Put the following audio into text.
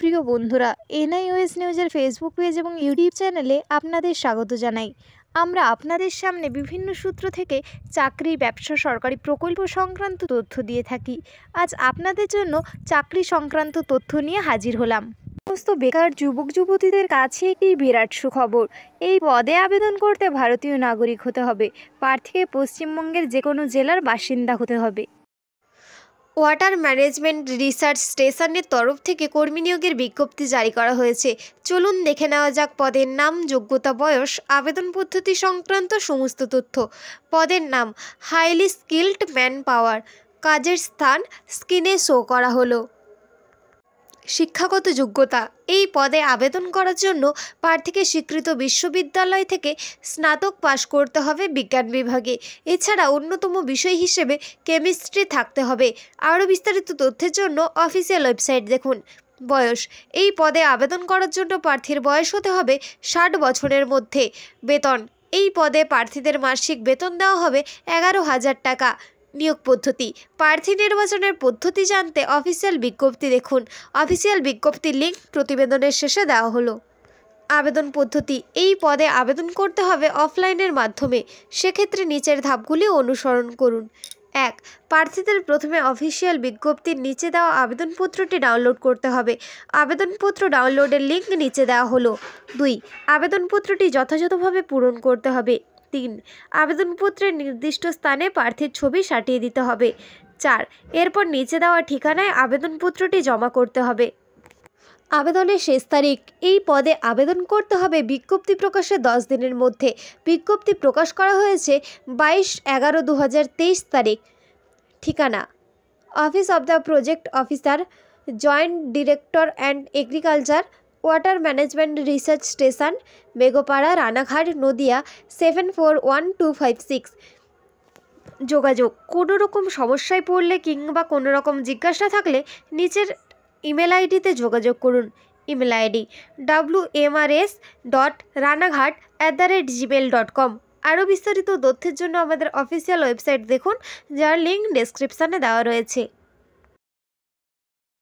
প্রিয় বন্ধুরা এনআইওএস নিউজের ফেসবুক পেজ এবং ইউটিউব চ্যানেলে আপনাদের স্বাগত জানাই আমরা আপনাদের সামনে বিভিন্ন সূত্র থেকে চাকরি ব্যবসা সরকারি প্রকল্প সংক্রান্ত তথ্য দিয়ে থাকি আজ আপনাদের জন্য চাকরি সংক্রান্ত তথ্য নিয়ে হাজির হলাম সমস্ত বেকার যুবক যুবতীদের কাছে একটি বিরাট সুখবর এই পদে আবেদন করতে ভারতীয় নাগরিক হতে হবে প্রার্থীকে পশ্চিমবঙ্গের যে কোনো জেলার বাসিন্দা হতে হবে ওয়াটার ম্যানেজমেন্ট রিসার্চ স্টেশনের তরফ থেকে কর্মী নিয়োগের বিজ্ঞপ্তি জারি করা হয়েছে চলুন দেখে নেওয়া যাক পদের নাম যোগ্যতা বয়স আবেদন পদ্ধতি সংক্রান্ত সমস্ত তথ্য পদের নাম হাইলি স্কিল্ড ম্যান পাওয়ার কাজের স্থান স্ক্রিনে শো করা হলো শিক্ষাগত যোগ্যতা এই পদে আবেদন করার জন্য প্রার্থীকে স্বীকৃত বিশ্ববিদ্যালয় থেকে স্নাতক পাশ করতে হবে বিজ্ঞান বিভাগে এছাড়া অন্যতম বিষয় হিসেবে কেমিস্ট্রি থাকতে হবে আরও বিস্তারিত তথ্যের জন্য অফিসিয়াল ওয়েবসাইট দেখুন বয়স এই পদে আবেদন করার জন্য প্রার্থীর বয়স হতে হবে ষাট বছরের মধ্যে বেতন এই পদে প্রার্থীদের মাসিক বেতন দেওয়া হবে এগারো হাজার টাকা নিয়োগ পদ্ধতি প্রার্থী নির্বাচনের পদ্ধতি জানতে অফিসিয়াল বিজ্ঞপ্তি দেখুন অফিসিয়াল বিজ্ঞপ্তির লিঙ্ক প্রতিবেদনের শেষে দেওয়া হলো আবেদন পদ্ধতি এই পদে আবেদন করতে হবে অফলাইনের মাধ্যমে সেক্ষেত্রে নিচের ধাপগুলি অনুসরণ করুন এক প্রার্থীদের প্রথমে অফিসিয়াল বিজ্ঞপ্তির নিচে দেওয়া আবেদনপত্রটি ডাউনলোড করতে হবে আবেদনপত্র ডাউনলোডের লিঙ্ক নিচে দেওয়া হলো দুই আবেদনপত্রটি যথাযথভাবে পূরণ করতে হবে তিন আবেদনপত্রের নির্দিষ্ট স্থানে প্রার্থীর ছবি সাটিয়ে দিতে হবে চার এরপর নিচে দেওয়া ঠিকানায় আবেদনপত্রটি জমা করতে হবে আবেদনের শেষ তারিখ এই পদে আবেদন করতে হবে বিজ্ঞপ্তি প্রকাশে দশ দিনের মধ্যে বিজ্ঞপ্তি প্রকাশ করা হয়েছে বাইশ এগারো দু তারিখ ঠিকানা office of the project officer joint director and agriculture water management research station Begopara Ranaghat Nadia seven four one two five six যোগাযোগ কোনো রকম সমস্যায় পড়লে কিংবা কোনো রকম জিজ্ঞাসা থাকলে নিচের ইমেল আইডিতে যোগাযোগ করুন email ID W M R S dot Ranaghat at the rate Gmail dot com আরও বিস্তারিত তথ্যের জন্য আমাদের অফিসিয়াল ওয়েবসাইট দেখুন যার লিঙ্ক ডেসক্রিপশানে দেওয়া রয়েছে